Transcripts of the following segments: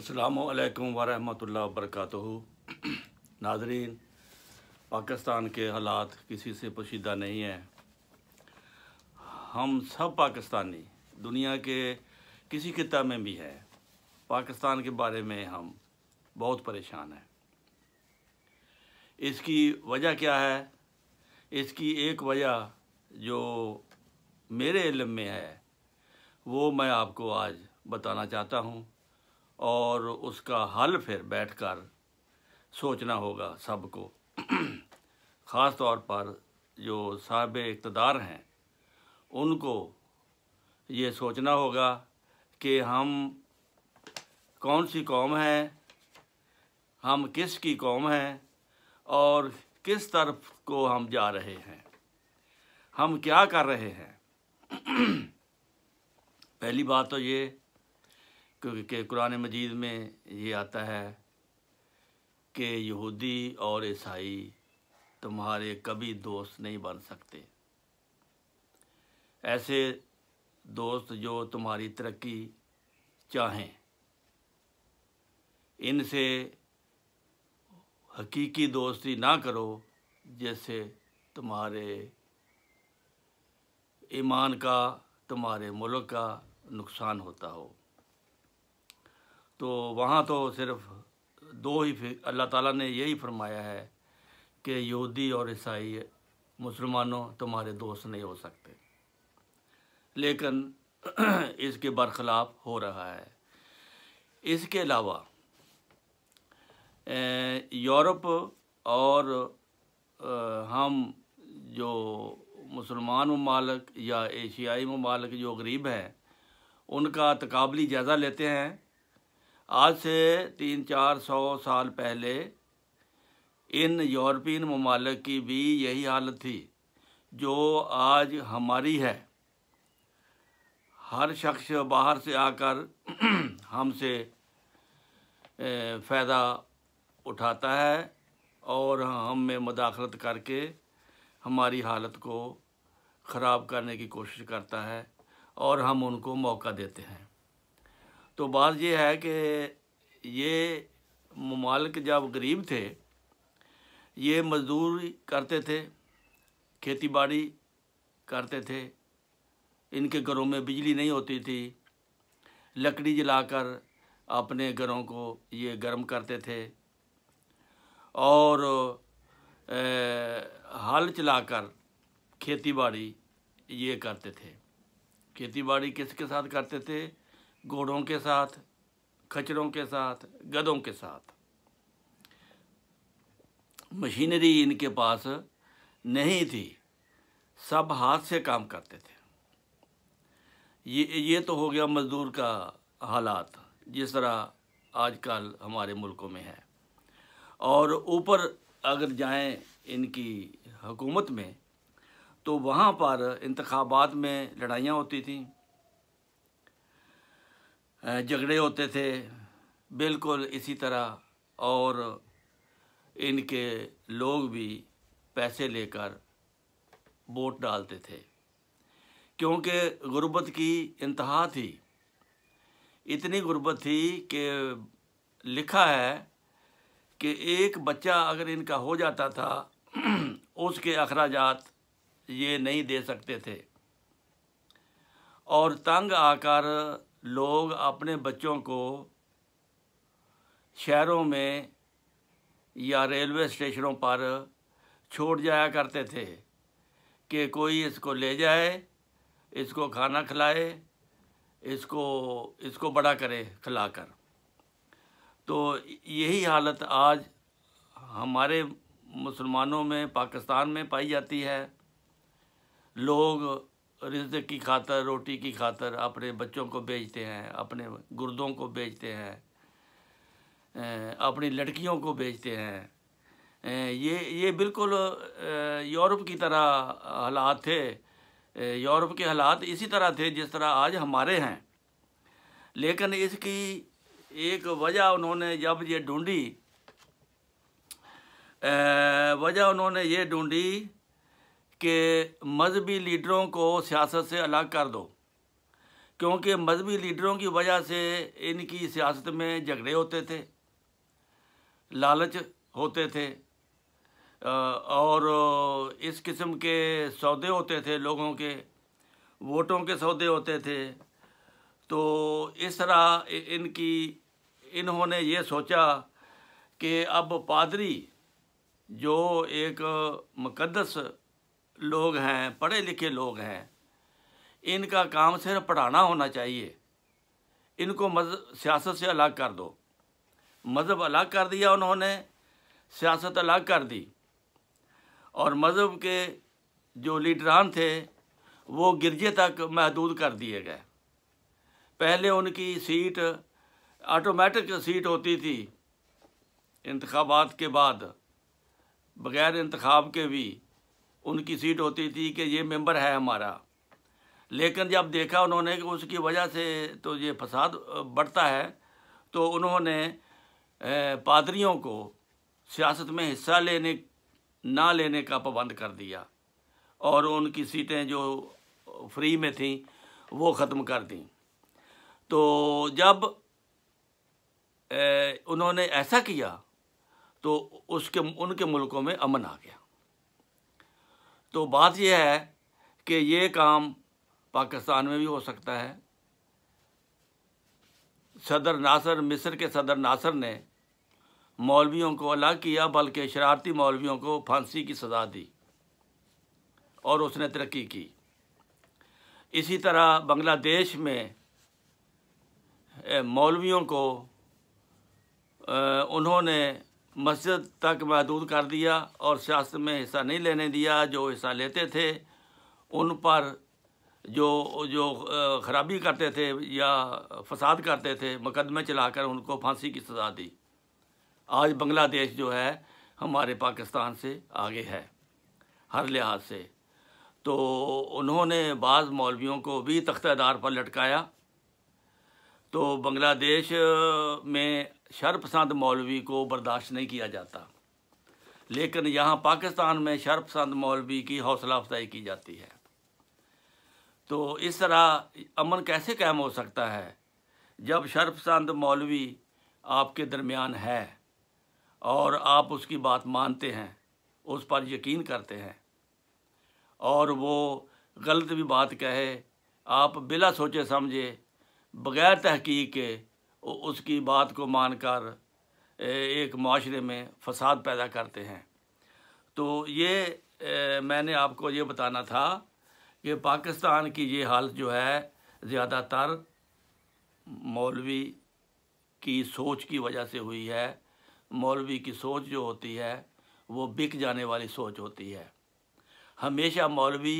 अस्सलाम वरहमतुल्लाह वरक नाजरीन पाकिस्तान के हालात किसी से पोशीदा नहीं है हम सब पाकिस्तानी दुनिया के किसी खत्े में भी हैं पाकिस्तान के बारे में हम बहुत परेशान हैं इसकी वजह क्या है इसकी एक वजह जो मेरे इलम में है वो मैं आपको आज बताना चाहता हूँ और उसका हल फिर बैठकर सोचना होगा सबको ख़ास तौर पर जो साहब इकतदार हैं उनको ये सोचना होगा कि हम कौन सी कौम है हम किस की कौम हैं और किस तरफ को हम जा रहे हैं हम क्या कर रहे हैं पहली बात तो ये क्योंकि कुरान मजीद में ये आता है कि यहूदी और ईसाई तुम्हारे कभी दोस्त नहीं बन सकते ऐसे दोस्त जो तुम्हारी तरक्की चाहें इनसे हकीकी दोस्ती ना करो जिससे तुम्हारे ईमान का तुम्हारे मुल्क का नुकसान होता हो तो वहाँ तो सिर्फ दो ही अल्लाह ताला ने यही फरमाया है कि यहूदी और ईसाई मुसलमानों तुम्हारे दोस्त नहीं हो सकते लेकिन इसके बरखलाफ हो रहा है इसके अलावा यूरोप और हम जो मुसलमान ममालक या एशियाई ममालक जो गरीब हैं उनका तकबली जायज़ा लेते हैं आज से तीन चार सौ साल पहले इन यूरोपियन ममालक की भी यही हालत थी जो आज हमारी है हर शख्स बाहर से आकर हमसे फ़ायदा उठाता है और हम में मदाखलत करके हमारी हालत को ख़राब करने की कोशिश करता है और हम उनको मौका देते हैं तो बात यह है कि ये ममालिक जब गरीब थे ये मज़दूर करते थे खेती बाड़ी करते थे इनके घरों में बिजली नहीं होती थी लकड़ी जलाकर अपने घरों को ये गर्म करते थे और हल चलाकर खेती बाड़ी ये करते थे खेती बाड़ी किसके साथ करते थे घोड़ों के साथ खचरों के साथ गधों के साथ मशीनरी इनके पास नहीं थी सब हाथ से काम करते थे ये ये तो हो गया मज़दूर का हालात जिस तरह आजकल हमारे मुल्कों में है और ऊपर अगर जाएं इनकी हुकूमत में तो वहाँ पर इंतबात में लड़ाइयाँ होती थीं झगड़े होते थे बिल्कुल इसी तरह और इनके लोग भी पैसे लेकर वोट डालते थे क्योंकि गुर्बत की इंतहा थी इतनी गुर्बत थी कि लिखा है कि एक बच्चा अगर इनका हो जाता था उसके अखराज ये नहीं दे सकते थे और तंग आकर लोग अपने बच्चों को शहरों में या रेलवे स्टेशनों पर छोड़ जाया करते थे कि कोई इसको ले जाए इसको खाना खिलाए इसको इसको बड़ा करे खिलाकर तो यही हालत आज हमारे मुसलमानों में पाकिस्तान में पाई जाती है लोग रिज्क की खातर रोटी की खातर अपने बच्चों को बेचते हैं अपने गुर्दों को बेचते हैं अपनी लड़कियों को बेचते हैं ये ये बिल्कुल यूरोप की तरह हालात थे यूरोप के हालात इसी तरह थे जिस तरह आज हमारे हैं लेकिन इसकी एक वजह उन्होंने जब ये ढूंढी वजह उन्होंने ये ढूंढी कि मजहबी लीडरों को सियासत से अलग कर दो क्योंकि मजहबी लीडरों की वजह से इनकी सियासत में झगड़े होते थे लालच होते थे और इस किस्म के सौदे होते थे लोगों के वोटों के सौदे होते थे तो इस तरह इनकी इन्होंने ये सोचा कि अब पादरी जो एक मुकदस लोग हैं पढ़े लिखे लोग हैं इनका काम सिर्फ पढ़ाना होना चाहिए इनको मज़ सियासत से अलग कर दो मज़हब अलग कर दिया उन्होंने सियासत अलग कर दी और मज़हब के जो लीडरान थे वो गिरजे तक महदूद कर दिए गए पहले उनकी सीट ऑटोमेटिक सीट होती थी इंतबात के बाद बग़ैर इंतखब के भी उनकी सीट होती थी कि ये मेंबर है हमारा लेकिन जब देखा उन्होंने कि उसकी वजह से तो ये फसाद बढ़ता है तो उन्होंने पादरियों को सियासत में हिस्सा लेने ना लेने का पाबंद कर दिया और उनकी सीटें जो फ्री में थीं वो ख़त्म कर दी तो जब ए, उन्होंने ऐसा किया तो उसके उनके मुल्कों में अमन आ गया तो बात यह है कि ये काम पाकिस्तान में भी हो सकता है सदर नासर मिस्र के सदर नासर ने मौलवियों को अलग किया बल्कि शरारती मौलवियों को फांसी की सज़ा दी और उसने तरक्की की इसी तरह बांग्लादेश में मौलवियों को उन्होंने मस्जिद तक महदूद कर दिया और सियासत में हिस्सा नहीं लेने दिया जो हिस्सा लेते थे उन पर जो जो खराबी करते थे या फसाद करते थे मुकदमे चलाकर उनको फांसी की सज़ा दी आज बांग्लादेश जो है हमारे पाकिस्तान से आगे है हर लिहाज से तो उन्होंने बाज़ मौलवियों को भी तख्तादार पर लटकाया तो बांग्लादेश में शरपसंद मौलवी को बर्दाश्त नहीं किया जाता लेकिन यहाँ पाकिस्तान में शरपसंद मौलवी की हौसला अफजाई की जाती है तो इस तरह अमन कैसे कायम हो सकता है जब शरपसंद मौलवी आपके दरमियान है और आप उसकी बात मानते हैं उस पर यकीन करते हैं और वो गलत भी बात कहे आप बिला सोचे समझे बग़ैर तहकीक के उसकी बात को मानकर एक माशरे में फसाद पैदा करते हैं तो ये ए, मैंने आपको ये बताना था कि पाकिस्तान की ये हालत जो है ज़्यादातर मौलवी की सोच की वजह से हुई है मौलवी की सोच जो होती है वो बिक जाने वाली सोच होती है हमेशा मौलवी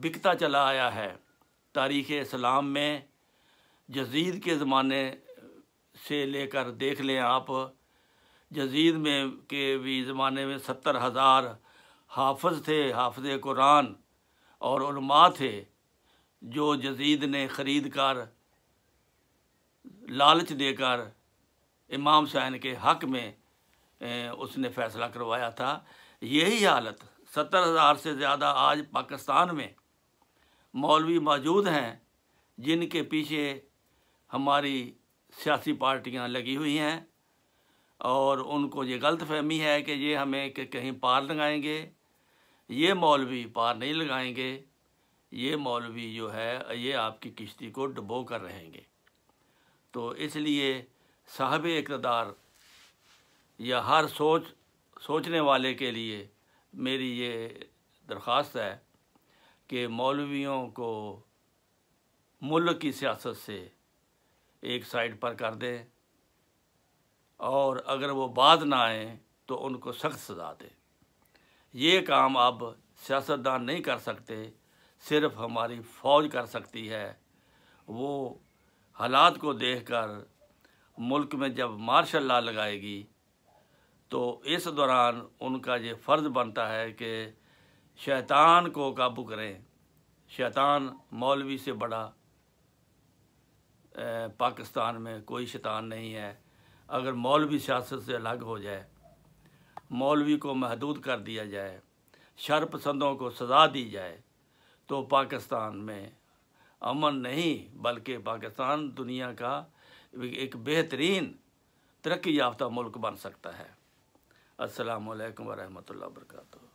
बिकता चला आया है तारीख़ इस्लाम में जजीद के ज़माने से लेकर देख लें आप जजीद में के भी ज़माने में सत्तर हज़ार हाफज थे हाफज कुरान और थे जो जजीद ने ख़रीद कर लालच देकर इमाम सैन के हक में उसने फ़ैसला करवाया था यही हालत सत्तर हज़ार से ज़्यादा आज पाकिस्तान में मौलवी मौजूद हैं जिनके पीछे हमारी सियासी पार्टियां लगी हुई हैं और उनको ये गलत फहमी है कि ये हमें कि कहीं पार लगाएंगे ये मौलवी पार नहीं लगाएंगे ये मौलवी जो है ये आपकी किश्ती को डबो कर रहेंगे तो इसलिए साहब इकतदार या हर सोच सोचने वाले के लिए मेरी ये दरख्वास्त है कि मौलवियों को मुल्क की सियासत से एक साइड पर कर दे और अगर वो बाद ना आए तो उनको सख्त सजा दे ये काम अब सियासतदान नहीं कर सकते सिर्फ हमारी फौज कर सकती है वो हालात को देखकर मुल्क में जब मार्शल ला लगाएगी तो इस दौरान उनका ये फ़र्ज़ बनता है कि शैतान को काबू करें शैतान मौलवी से बड़ा पाकिस्तान में कोई शैतान नहीं है अगर मौलवी सियासत से अलग हो जाए मौलवी को महदूद कर दिया जाए शर पसंदों को सज़ा दी जाए तो पाकिस्तान में अमन नहीं बल्कि पाकिस्तान दुनिया का एक बेहतरीन तरक्की याफ्ता मुल्क बन सकता है असलकम वरहमल वर्का